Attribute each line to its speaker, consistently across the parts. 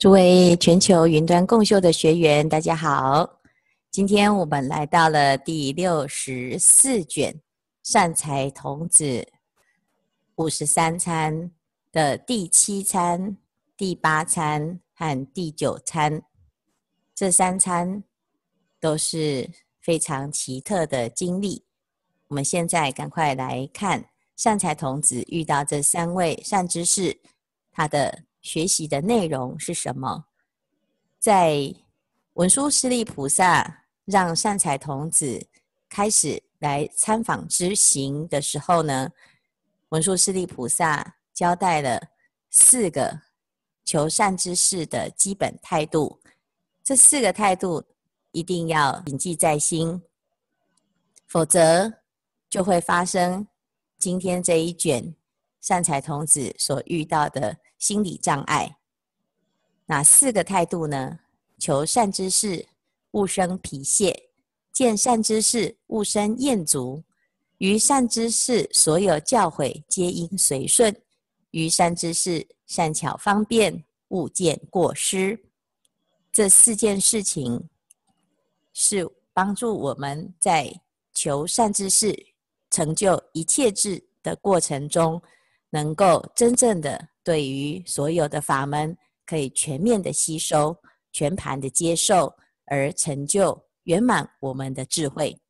Speaker 1: 诸位全球云端共修的学员，大家好！今天我们来到了第六十四卷善财童子五十三餐的第七餐、第八餐和第九餐，这三餐都是非常奇特的经历。我们现在赶快来看善财童子遇到这三位善知识，他的。学习的内容是什么？在文殊师利菩萨让善财童子开始来参访之行的时候呢，文殊师利菩萨交代了四个求善之事的基本态度，这四个态度一定要谨记在心，否则就会发生今天这一卷善财童子所遇到的。心理障碍，哪四个态度呢？求善之事，勿生疲懈；见善之事，勿生厌足；于善之事，所有教诲皆应随顺；于善之事，善巧方便，勿见过失。这四件事情是帮助我们在求善之事、成就一切智的过程中。能够真正的对于所有的法门，可以全面的吸收、全盘的接受，而成就圆满我们的智慧。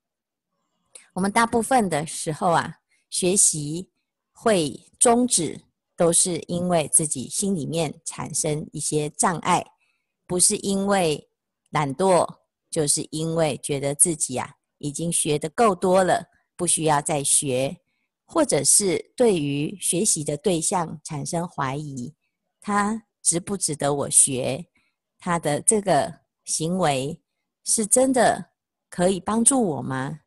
Speaker 1: 我们大部分的时候啊，学习会终止，都是因为自己心里面产生一些障碍，不是因为懒惰，就是因为觉得自己啊已经学的够多了，不需要再学。或者是对于学习的对象产生怀疑，他值不值得我学？他的这个行为是真的可以帮助我吗？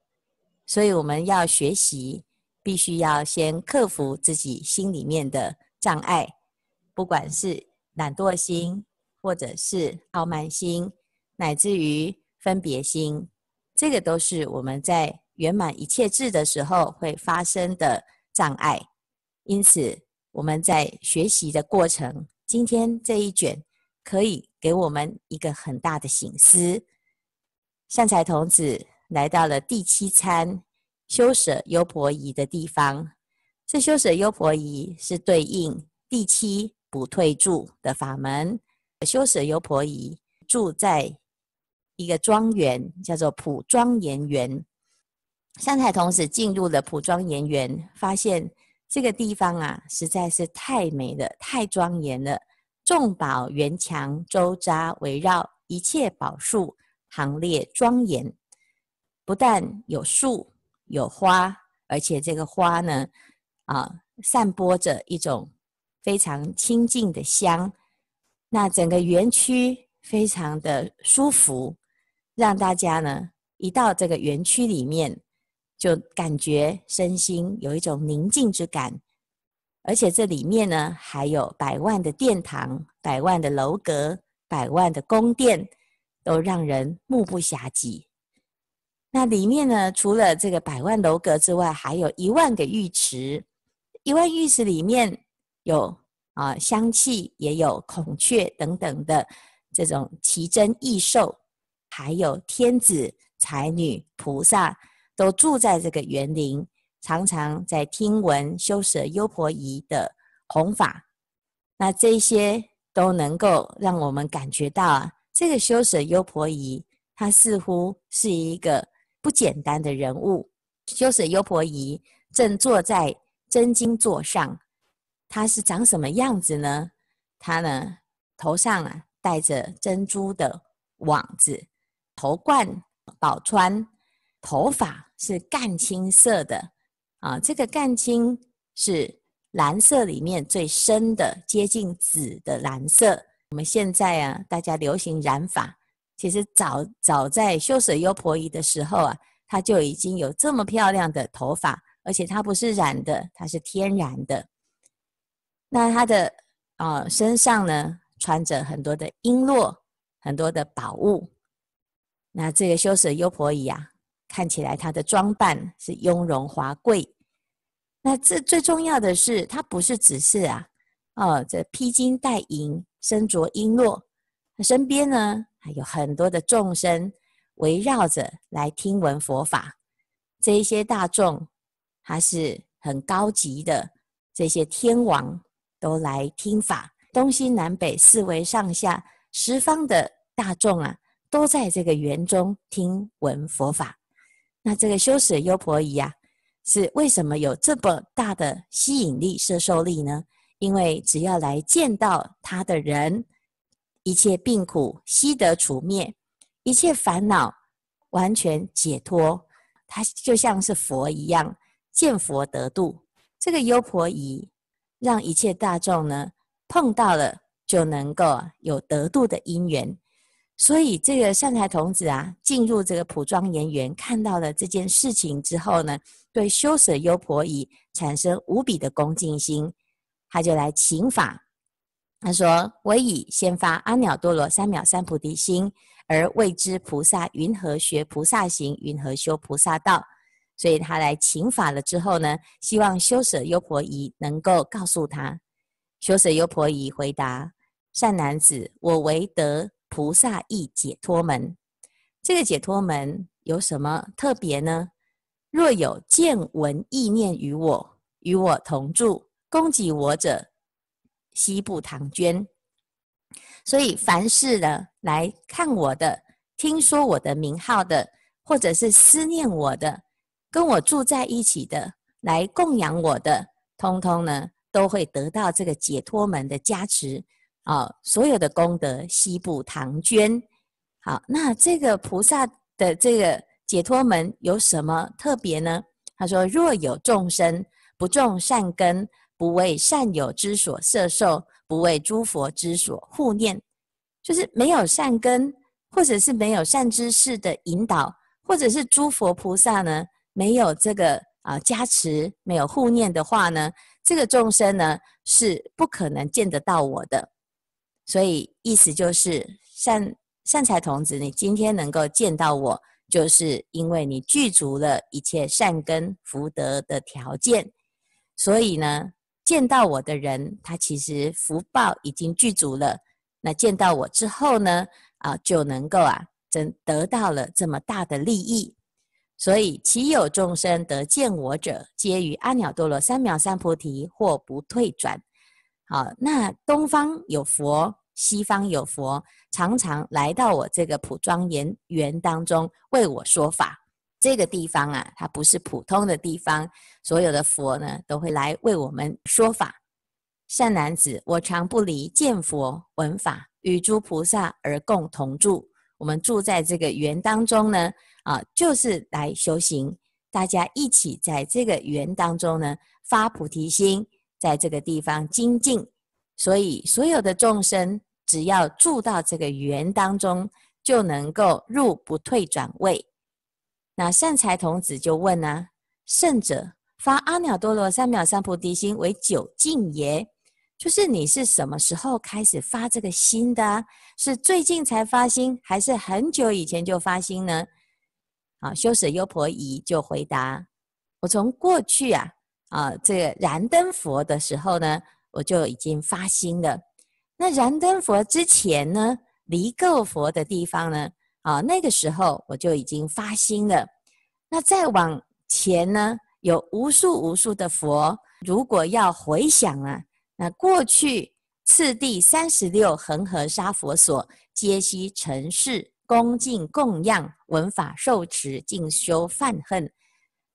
Speaker 1: 所以我们要学习，必须要先克服自己心里面的障碍，不管是懒惰心，或者是傲慢心，乃至于分别心，这个都是我们在。圆满一切智的时候会发生的障碍，因此我们在学习的过程，今天这一卷可以给我们一个很大的醒思。善财童子来到了第七餐修舍优婆夷的地方，这修舍优婆夷是对应第七不退住的法门。修舍优婆夷住在一个庄园，叫做普庄严园。三彩同时进入了普庄园园，发现这个地方啊实在是太美了，太庄严了。众宝园墙周匝围绕，一切宝树行列庄严。不但有树有花，而且这个花呢，啊，散播着一种非常清净的香。那整个园区非常的舒服，让大家呢一到这个园区里面。就感觉身心有一种宁静之感，而且这里面呢还有百万的殿堂、百万的楼阁、百万的宫殿，都让人目不暇接。那里面呢，除了这个百万楼阁之外，还有一万个浴池，一万浴池里面有啊香气，也有孔雀等等的这种奇珍异兽，还有天子、才女、菩萨。都住在这个园林，常常在听闻修舍优婆夷的弘法，那这些都能够让我们感觉到啊，这个修舍优婆夷，他似乎是一个不简单的人物。修舍优婆夷正坐在真经座上，他是长什么样子呢？他呢头上啊戴着珍珠的网子头冠宝钏。头发是干青色的啊，这个干青是蓝色里面最深的，接近紫的蓝色。我们现在啊，大家流行染发，其实早早在修水优婆姨的时候啊，她就已经有这么漂亮的头发，而且它不是染的，它是天然的。那她的啊身上呢，穿着很多的璎珞，很多的宝物。那这个修舍优婆姨啊。看起来他的装扮是雍容华贵，那这最重要的是，他不是只是啊，哦，这披金戴银，身着璎珞，身边呢还有很多的众生围绕着来听闻佛法。这一些大众，他是很高级的，这些天王都来听法，东西南北四维上下十方的大众啊，都在这个园中听闻佛法。那这个修舍优婆夷呀，是为什么有这么大的吸引力、摄受力呢？因为只要来见到他的人，一切病苦悉得除灭，一切烦恼完全解脱，他就像是佛一样，见佛得度。这个优婆夷让一切大众呢，碰到了就能够有得度的因缘。所以这个善财童子啊，进入这个普庄严园，看到了这件事情之后呢，对修舍优婆夷产生无比的恭敬心，他就来请法。他说：“我已先发阿耨多罗三藐三菩提心，而未知菩萨云何学菩萨行，云何修菩萨道。”所以他来请法了之后呢，希望修舍优婆夷能够告诉他。修舍优婆夷回答：“善男子，我为得。”菩萨意解脱门，这个解脱门有什么特别呢？若有见闻意念于我，与我同住，供给我者，悉不唐捐。所以凡是呢，来看我的、听说我的名号的，或者是思念我的、跟我住在一起的、来供养我的，通通呢，都会得到这个解脱门的加持。啊，所有的功德悉布唐捐。好，那这个菩萨的这个解脱门有什么特别呢？他说：若有众生不种善根，不为善友之所摄受，不为诸佛之所护念，就是没有善根，或者是没有善知识的引导，或者是诸佛菩萨呢没有这个啊加持，没有护念的话呢，这个众生呢是不可能见得到我的。所以，意思就是善善财童子，你今天能够见到我，就是因为你具足了一切善根福德的条件。所以呢，见到我的人，他其实福报已经具足了。那见到我之后呢，啊，就能够啊，真得到了这么大的利益。所以，其有众生得见我者，皆于阿耨多罗三藐三菩提，或不退转。啊，那东方有佛，西方有佛，常常来到我这个普庄严园当中为我说法。这个地方啊，它不是普通的地方，所有的佛呢都会来为我们说法。善男子，我常不离见佛闻法，与诸菩萨而共同住。我们住在这个园当中呢，啊，就是来修行，大家一起在这个园当中呢发菩提心。在这个地方精进，所以所有的众生只要住到这个缘当中，就能够入不退转位。那善财童子就问呢：圣者发阿耨多罗三藐三菩提心为九境耶？就是你是什么时候开始发这个心的？是最近才发心，还是很久以前就发心呢？啊，修舍优婆夷就回答：我从过去啊。啊，这个燃灯佛的时候呢，我就已经发心了。那燃灯佛之前呢，离垢佛的地方呢，啊，那个时候我就已经发心了。那再往前呢，有无数无数的佛，如果要回想啊，那过去次第三十六恒河沙佛所，皆悉尘世恭敬供养，闻法受持，进修犯恨。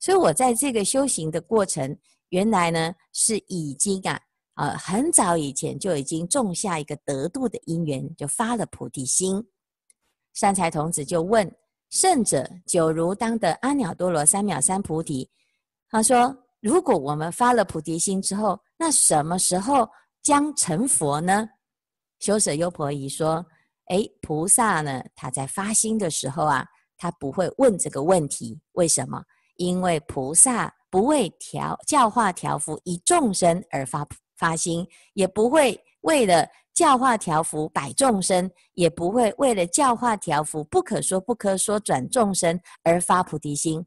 Speaker 1: 所以我在这个修行的过程，原来呢是已经啊啊很早以前就已经种下一个得度的因缘，就发了菩提心。善财童子就问圣者九如当得阿耨多罗三藐三菩提。他说：如果我们发了菩提心之后，那什么时候将成佛呢？修舍优婆夷说：诶，菩萨呢他在发心的时候啊，他不会问这个问题，为什么？因为菩萨不为调教化调伏一众生而发发心，也不会为了教化调伏百众生，也不会为了教化调伏不可说不可说转众生而发菩提心。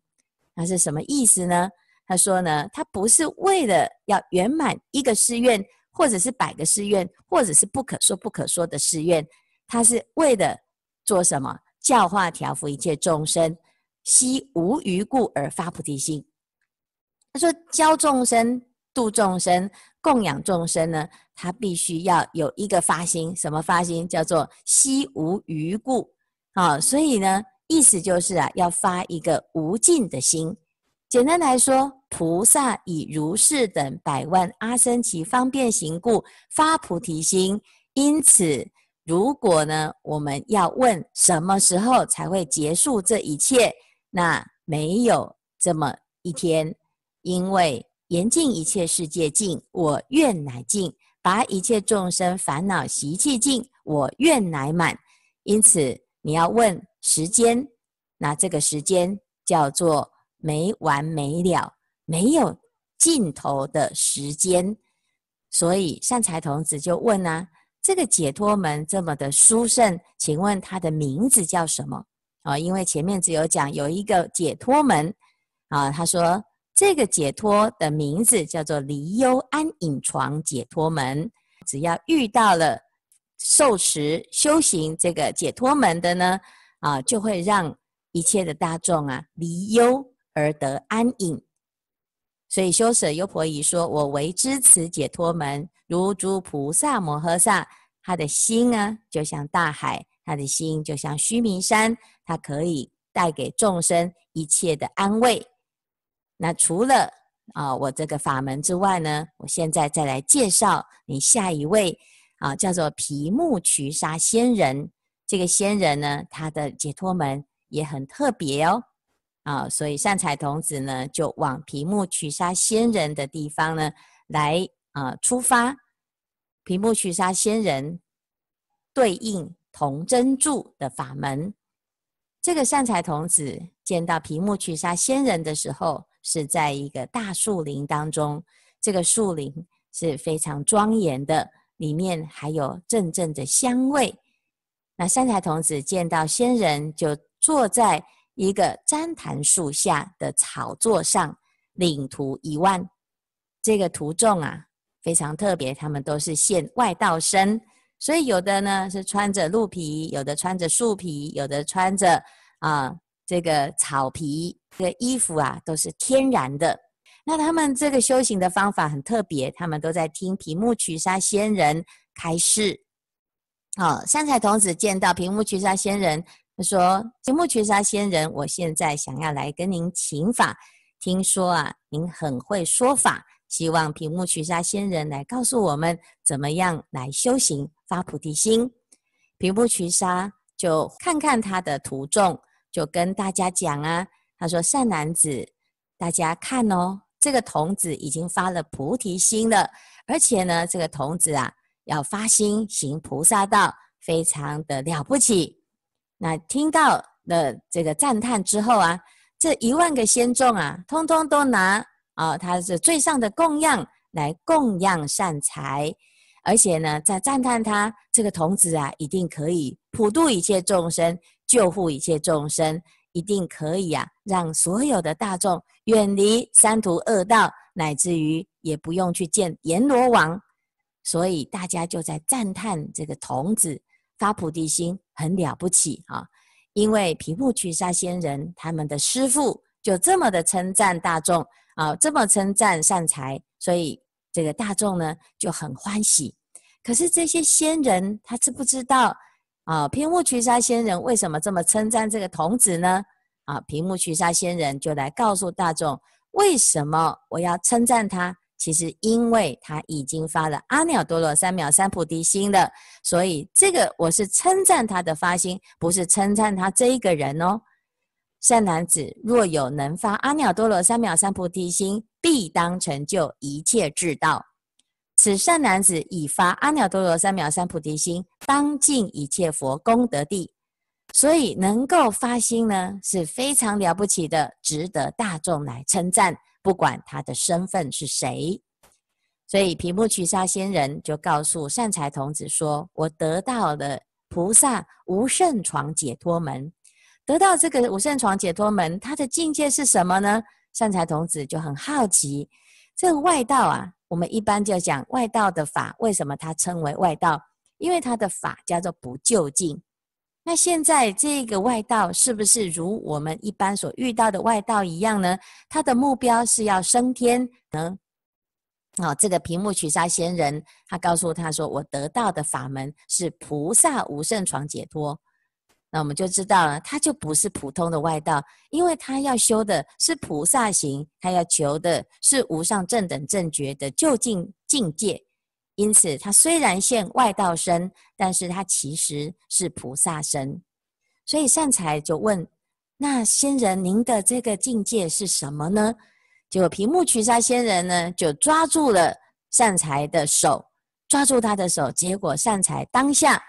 Speaker 1: 那是什么意思呢？他说呢，他不是为了要圆满一个誓愿，或者是百个誓愿，或者是不可说不可说的誓愿，他是为了做什么？教化调伏一切众生。悉无余故而发菩提心。他说：教众生、度众生、供养众生呢，他必须要有一个发心。什么发心？叫做悉无余故。啊，所以呢，意思就是啊，要发一个无尽的心。简单来说，菩萨以如是等百万阿僧祇方便行故发菩提心。因此，如果呢，我们要问什么时候才会结束这一切？那没有这么一天，因为严禁一切世界尽，我愿乃尽；把一切众生烦恼习气尽，我愿乃满。因此，你要问时间，那这个时间叫做没完没了、没有尽头的时间。所以，善财童子就问啊：这个解脱门这么的殊胜，请问它的名字叫什么？啊，因为前面只有讲有一个解脱门啊，他说这个解脱的名字叫做离忧安隐床解脱门，只要遇到了受持修行这个解脱门的呢，啊，就会让一切的大众啊离忧而得安隐。所以修舍优婆夷说：“我为知此解脱门，如诸菩萨摩诃萨，他的心啊就像大海。”他的心就像须弥山，它可以带给众生一切的安慰。那除了啊，我这个法门之外呢，我现在再来介绍你下一位啊，叫做皮木渠沙仙人。这个仙人呢，他的解脱门也很特别哦。啊，所以善财童子呢，就往皮木取沙仙人的地方呢，来啊出发。皮木取沙仙人对应。铜真助的法门，这个善财童子见到皮木去杀仙人的时候，是在一个大树林当中。这个树林是非常庄严的，里面还有阵阵的香味。那善财童子见到仙人，就坐在一个旃檀树下的草座上，领徒一万。这个徒众啊，非常特别，他们都是现外道身。所以有的呢是穿着鹿皮，有的穿着树皮，有的穿着啊这个草皮。这个衣服啊都是天然的。那他们这个修行的方法很特别，他们都在听屏木曲沙仙人开示。好，三彩童子见到屏木曲沙仙人，他说：“屏木曲沙仙人，我现在想要来跟您请法。听说啊您很会说法，希望屏木曲沙仙人来告诉我们怎么样来修行。”发菩提心，平布施沙就看看他的徒众，就跟大家讲啊。他说：“善男子，大家看哦，这个童子已经发了菩提心了，而且呢，这个童子啊，要发心行菩萨道，非常的了不起。”那听到了这个赞叹之后啊，这一万个仙众啊，通通都拿啊，他是最上的供养来供养善财。而且呢，在赞叹他这个童子啊，一定可以普度一切众生，救护一切众生，一定可以啊，让所有的大众远离三途恶道，乃至于也不用去见阎罗王。所以大家就在赞叹这个童子发菩提心很了不起啊，因为皮目曲沙仙人他们的师父就这么的称赞大众啊，这么称赞善财，所以。这个大众呢就很欢喜，可是这些仙人他知不知道啊？平木取沙仙人为什么这么称赞这个童子呢？啊，平木取沙仙人就来告诉大众，为什么我要称赞他？其实因为他已经发了阿耨多罗三藐三菩提心了，所以这个我是称赞他的发心，不是称赞他这一个人哦。善男子，若有能发阿耨多罗三藐三菩提心，必当成就一切智道。此善男子已发阿耨多罗三藐三菩提心，当尽一切佛功德地。所以能够发心呢，是非常了不起的，值得大众来称赞。不管他的身份是谁，所以皮木曲沙仙人就告诉善财童子说：“我得到了菩萨无胜床解脱门。”得到这个五圣床解脱门，它的境界是什么呢？善财童子就很好奇。这个外道啊，我们一般就讲外道的法，为什么它称为外道？因为它的法叫做不究竟。那现在这个外道是不是如我们一般所遇到的外道一样呢？他的目标是要升天呢？啊，这个屏幕取沙仙人，他告诉他说：“我得到的法门是菩萨五圣床解脱。”那我们就知道了，他就不是普通的外道，因为他要修的是菩萨行，他要求的是无上正等正觉的究竟境界。因此，他虽然现外道身，但是他其实是菩萨身。所以善财就问那仙人，您的这个境界是什么呢？结果屏幕取沙仙人呢，就抓住了善财的手，抓住他的手，结果善财当下。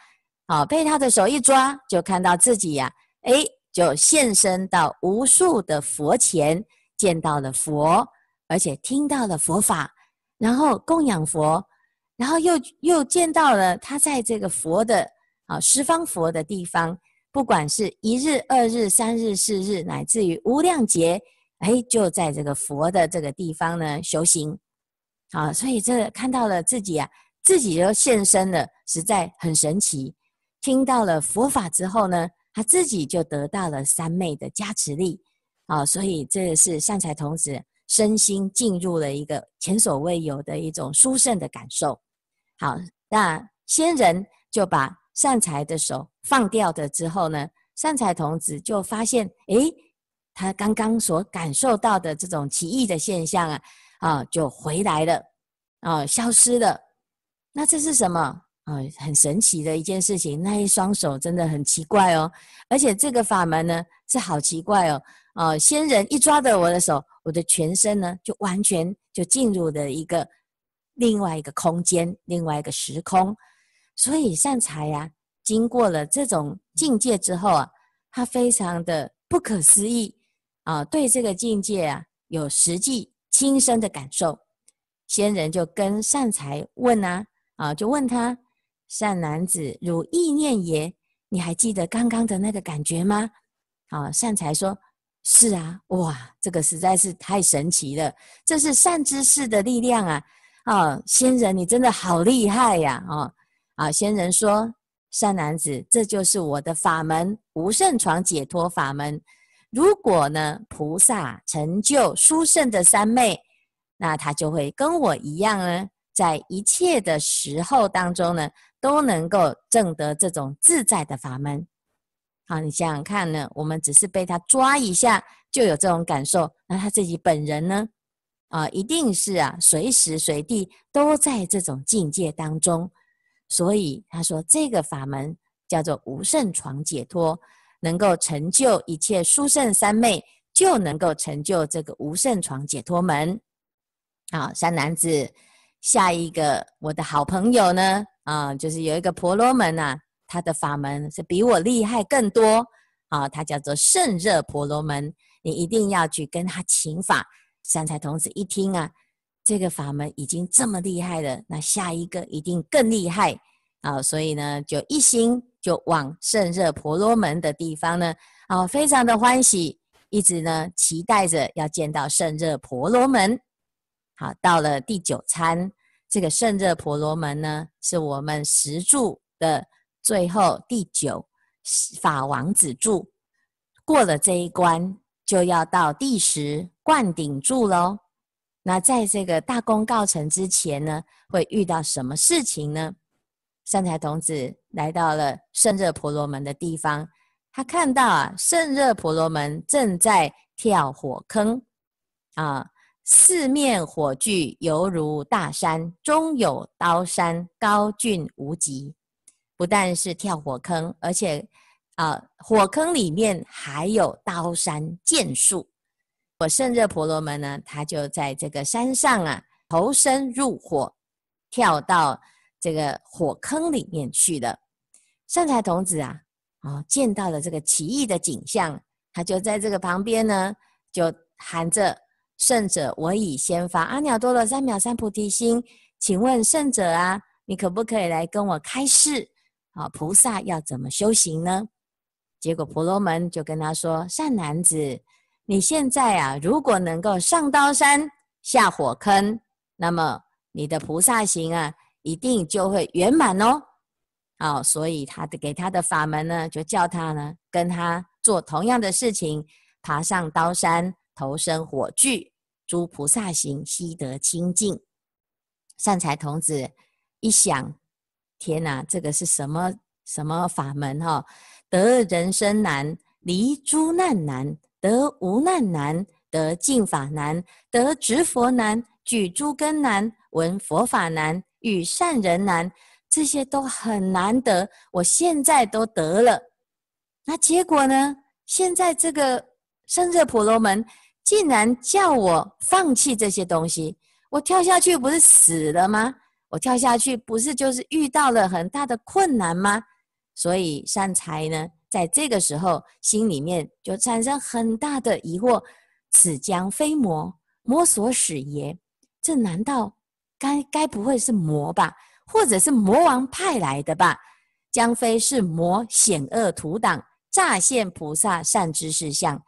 Speaker 1: 好，被他的手一抓，就看到自己呀，哎，就现身到无数的佛前，见到了佛，而且听到了佛法，然后供养佛，然后又又见到了他在这个佛的啊十方佛的地方，不管是一日、二日、三日、四日，乃至于无量劫，哎，就在这个佛的这个地方呢修行。啊，所以这看到了自己啊，自己又现身了，实在很神奇。听到了佛法之后呢，他自己就得到了三昧的加持力，啊，所以这是善财童子身心进入了一个前所未有的一种殊胜的感受。好，那仙人就把善财的手放掉的之后呢，善财童子就发现，诶，他刚刚所感受到的这种奇异的现象啊，啊，就回来了，啊，消失了。那这是什么？啊，很神奇的一件事情，那一双手真的很奇怪哦，而且这个法门呢是好奇怪哦，哦，仙人一抓到我的手，我的全身呢就完全就进入了一个另外一个空间，另外一个时空，所以善财呀经过了这种境界之后啊，他非常的不可思议啊，对这个境界啊有实际亲身的感受，仙人就跟善财问啊啊，就问他。善男子，汝意念也？你还记得刚刚的那个感觉吗？啊，善财说：是啊，哇，这个实在是太神奇了，这是善知识的力量啊！哦，仙人，你真的好厉害呀！哦，啊，仙人说：善男子，这就是我的法门——无胜床解脱法门。如果呢，菩萨成就殊胜的三昧，那他就会跟我一样呢，在一切的时候当中呢。都能够证得这种自在的法门。好，你想想看呢，我们只是被他抓一下就有这种感受，那他自己本人呢，啊，一定是啊，随时随地都在这种境界当中。所以他说这个法门叫做无胜床解脱，能够成就一切殊胜三昧，就能够成就这个无胜床解脱门。好，三男子，下一个我的好朋友呢？啊，就是有一个婆罗门啊，他的法门是比我厉害更多啊，他叫做胜热婆罗门，你一定要去跟他请法。三才童子一听啊，这个法门已经这么厉害了，那下一个一定更厉害啊，所以呢，就一心就往胜热婆罗门的地方呢，啊，非常的欢喜，一直呢期待着要见到胜热婆罗门。好，到了第九餐。这个圣热婆罗门呢，是我们十柱的最后第九法王子柱，过了这一关，就要到第十灌顶柱喽。那在这个大功告成之前呢，会遇到什么事情呢？善财童子来到了圣热婆罗门的地方，他看到啊，圣热婆罗门正在跳火坑，啊。四面火炬犹如大山，中有刀山高峻无极。不但是跳火坑，而且啊，火坑里面还有刀山剑术。我圣热婆罗门呢，他就在这个山上啊，投身入火，跳到这个火坑里面去了。善财童子啊，啊，见到了这个奇异的景象，他就在这个旁边呢，就喊着。圣者，我已先发。阿耨多罗三藐三菩提心，请问圣者啊，你可不可以来跟我开示？啊，菩萨要怎么修行呢？结果婆罗门就跟他说：善男子，你现在啊，如果能够上刀山、下火坑，那么你的菩萨行啊，一定就会圆满哦。哦，所以他的给他的法门呢，就叫他呢跟他做同样的事情，爬上刀山，投身火炬。诸菩萨行悉得清净。善财童子一想：天哪，这个是什么什么法门？哈，得人生难，离诸难难，得无难难，得净法难，得执佛难，举诸根难，闻佛法难，与善人难，这些都很难得。我现在都得了。那结果呢？现在这个生热婆罗门。竟然叫我放弃这些东西，我跳下去不是死了吗？我跳下去不是就是遇到了很大的困难吗？所以善财呢，在这个时候心里面就产生很大的疑惑：此将非魔，魔所使也。这难道该该不会是魔吧？或者是魔王派来的吧？将非是魔险恶图挡，乍现菩萨善知识相。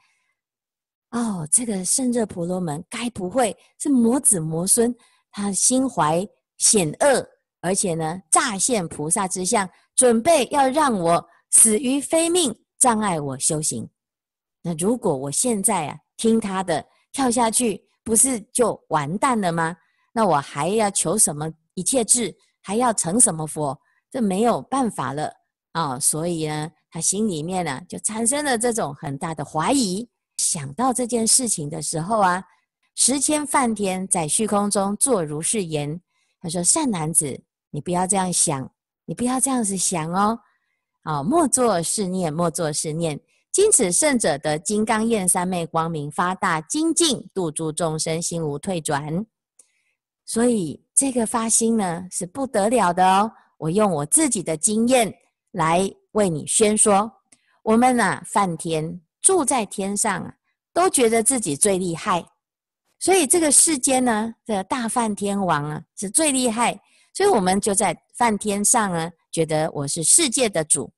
Speaker 1: 哦，这个圣者婆罗门该不会是魔子魔孙，他心怀险恶，而且呢，乍现菩萨之相，准备要让我死于非命，障碍我修行。那如果我现在啊听他的跳下去，不是就完蛋了吗？那我还要求什么一切智，还要成什么佛，这没有办法了啊！所以呢，他心里面呢就产生了这种很大的怀疑。想到这件事情的时候啊，时千梵天在虚空中作如是言：“他说善男子，你不要这样想，你不要这样子想哦，啊，莫作是念，莫作是念。今此圣者得金刚焰三昧光明，发大精进，度诸众生，心无退转。所以这个发心呢，是不得了的哦。我用我自己的经验来为你宣说。我们啊，梵天。”住在天上啊，都觉得自己最厉害，所以这个世间呢的大梵天王啊是最厉害，所以我们就在梵天上呢，觉得我是世界的主。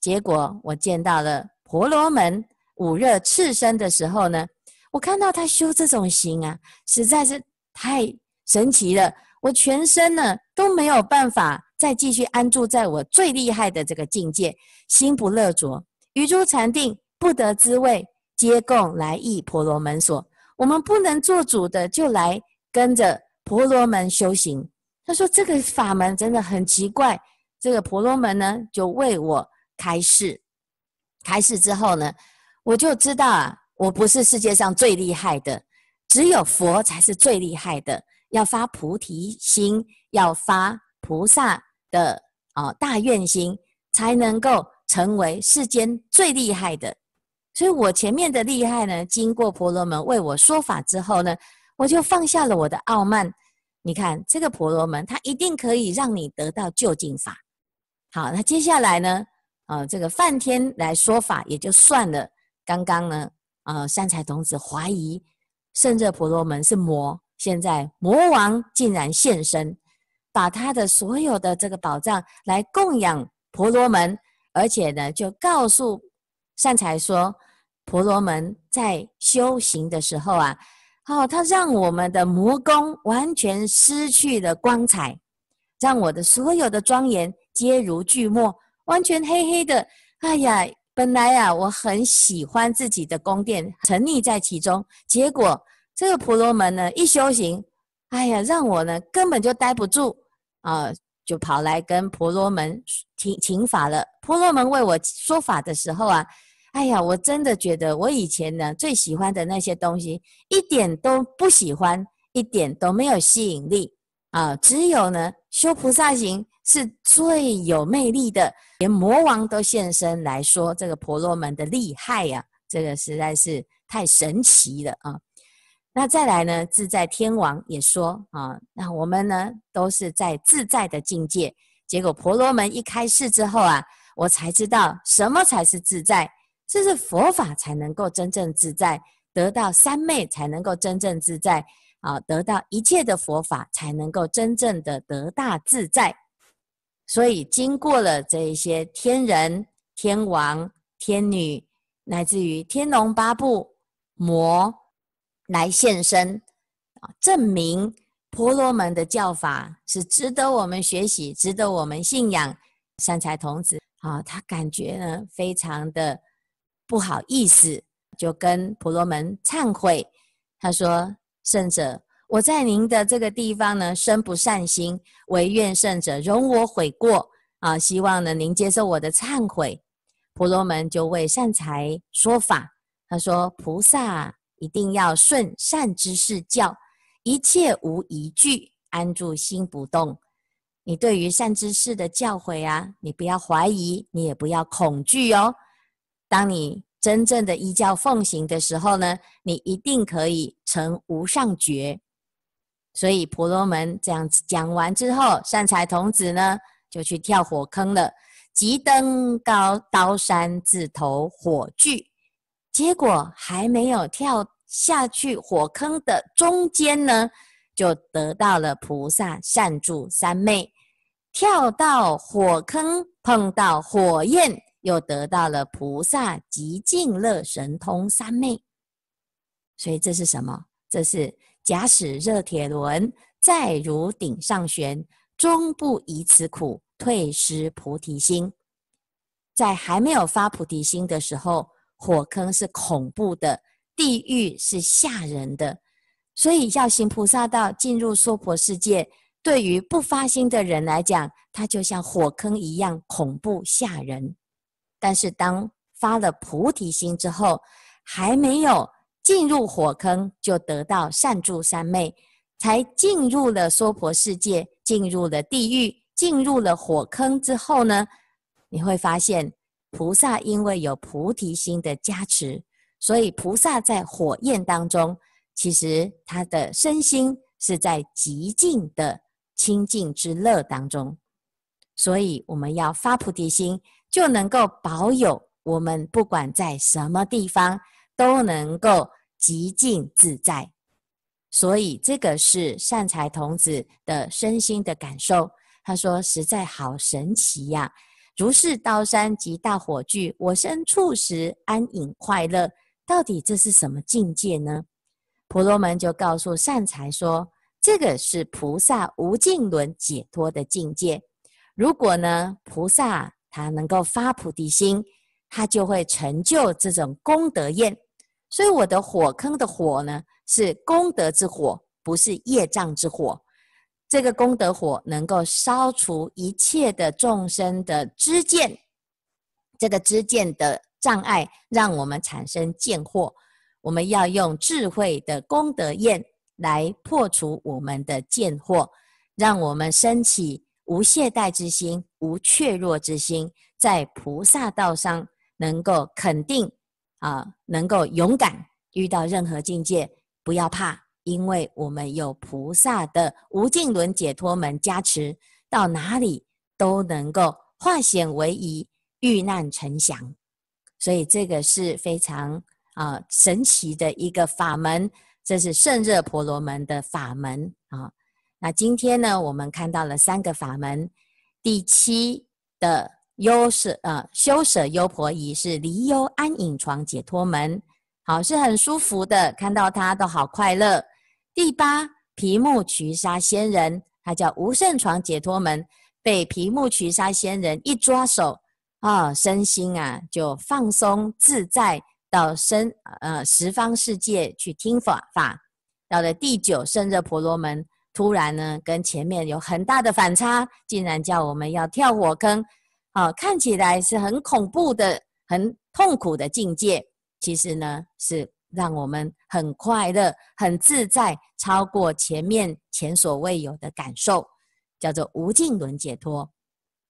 Speaker 1: 结果我见到了婆罗门五热赤身的时候呢，我看到他修这种行啊，实在是太神奇了。我全身呢都没有办法再继续安住在我最厉害的这个境界，心不乐着，于诸禅定。不得滋味，皆供来意婆罗门所。我们不能做主的，就来跟着婆罗门修行。他说：“这个法门真的很奇怪。”这个婆罗门呢，就为我开示。开示之后呢，我就知道啊，我不是世界上最厉害的，只有佛才是最厉害的。要发菩提心，要发菩萨的啊大愿心，才能够成为世间最厉害的。所以，我前面的厉害呢，经过婆罗门为我说法之后呢，我就放下了我的傲慢。你看，这个婆罗门，他一定可以让你得到究竟法。好，那接下来呢，呃，这个梵天来说法也就算了。刚刚呢，呃，三彩童子怀疑圣者婆罗门是魔，现在魔王竟然现身，把他的所有的这个宝藏来供养婆罗门，而且呢，就告诉。善财说：“婆罗门在修行的时候啊，哦，他让我们的魔宫完全失去了光彩，让我的所有的庄严皆如巨木，完全黑黑的。哎呀，本来呀，我很喜欢自己的宫殿，沉溺在其中。结果这个婆罗门呢，一修行，哎呀，让我呢根本就待不住啊，就跑来跟婆罗门请请法了。婆罗门为我说法的时候啊。”哎呀，我真的觉得我以前呢最喜欢的那些东西一点都不喜欢，一点都没有吸引力啊！只有呢修菩萨行是最有魅力的，连魔王都现身来说这个婆罗门的厉害呀，这个实在是太神奇了啊！那再来呢，自在天王也说啊，那我们呢都是在自在的境界，结果婆罗门一开示之后啊，我才知道什么才是自在。这是佛法才能够真正自在，得到三昧才能够真正自在啊！得到一切的佛法才能够真正的得大自在。所以经过了这一些天人、天王、天女，乃至于天龙八部魔来现身啊，证明婆罗门的教法是值得我们学习，值得我们信仰。三才童子啊，他感觉呢非常的。不好意思，就跟婆罗门忏悔。他说：“圣者，我在您的这个地方呢，生不善心，唯愿圣者容我悔过啊！希望呢，您接受我的忏悔。”婆罗门就为善财说法，他说：“菩萨一定要顺善知事教，一切无一句，安住心不动。你对于善知识的教诲啊，你不要怀疑，你也不要恐惧哦。”当你真正的依教奉行的时候呢，你一定可以成无上觉。所以，婆罗门这样子讲完之后，善财童子呢就去跳火坑了，即登高刀山自投火炬。结果还没有跳下去火坑的中间呢，就得到了菩萨善助三昧，跳到火坑碰到火焰。又得到了菩萨极尽乐神通三昧，所以这是什么？这是假使热铁轮再如顶上悬，终不以此苦退失菩提心。在还没有发菩提心的时候，火坑是恐怖的，地狱是吓人的。所以要行菩萨道，进入娑婆世界，对于不发心的人来讲，它就像火坑一样恐怖吓人。但是，当发了菩提心之后，还没有进入火坑，就得到善助三昧，才进入了娑婆世界，进入了地狱，进入了火坑之后呢？你会发现，菩萨因为有菩提心的加持，所以菩萨在火焰当中，其实他的身心是在极尽的清净之乐当中。所以，我们要发菩提心。就能够保有我们，不管在什么地方，都能够极尽自在。所以这个是善财童子的身心的感受。他说：“实在好神奇呀！如是刀山及大火炬，我身处时安隐快乐。到底这是什么境界呢？”婆罗门就告诉善财说：“这个是菩萨无尽轮解脱的境界。如果呢，菩萨？”他能够发菩提心，他就会成就这种功德宴。所以我的火坑的火呢，是功德之火，不是业障之火。这个功德火能够烧除一切的众生的知见，这个知见的障碍，让我们产生见惑。我们要用智慧的功德宴来破除我们的见惑，让我们升起。无懈怠之心，无怯弱之心，在菩萨道上能够肯定啊，能够勇敢遇到任何境界，不要怕，因为我们有菩萨的无尽轮解脱门加持，到哪里都能够化险为夷，遇难成祥。所以这个是非常啊神奇的一个法门，这是圣热婆罗门的法门啊。那今天呢，我们看到了三个法门，第七的优舍呃修舍优婆夷是离忧安隐床解脱门，好是很舒服的，看到它都好快乐。第八皮木瞿沙仙人，他叫无胜床解脱门，被皮木瞿沙仙人一抓手啊，身心啊就放松自在到身呃十方世界去听法法，到了第九胜热婆罗门。突然呢，跟前面有很大的反差，竟然叫我们要跳火坑，哦，看起来是很恐怖的、很痛苦的境界。其实呢，是让我们很快乐、很自在，超过前面前所未有的感受，叫做无尽轮解脱。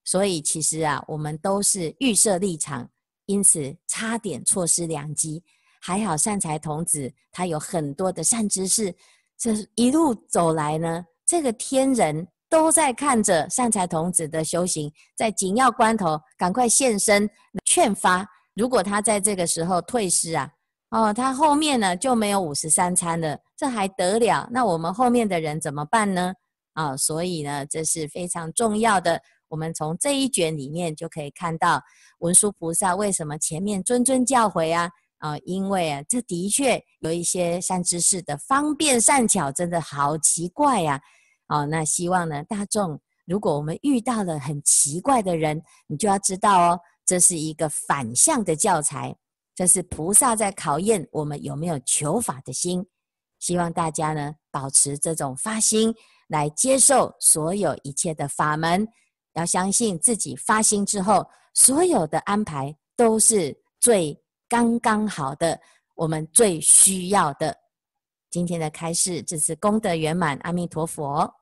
Speaker 1: 所以，其实啊，我们都是预设立场，因此差点错失良机。还好善财童子他有很多的善知识。这一路走来呢，这个天人都在看着善财童子的修行，在紧要关头赶快现身劝发。如果他在这个时候退失啊，哦，他后面呢就没有五十三餐了，这还得了？那我们后面的人怎么办呢？啊，所以呢，这是非常重要的。我们从这一卷里面就可以看到文殊菩萨为什么前面谆谆教诲啊。啊，因为啊，这的确有一些善知识的方便善巧，真的好奇怪呀！哦，那希望呢，大众，如果我们遇到了很奇怪的人，你就要知道哦，这是一个反向的教材，这是菩萨在考验我们有没有求法的心。希望大家呢，保持这种发心来接受所有一切的法门，要相信自己发心之后，所有的安排都是最。刚刚好的，我们最需要的，今天的开示，这是功德圆满，阿弥陀佛。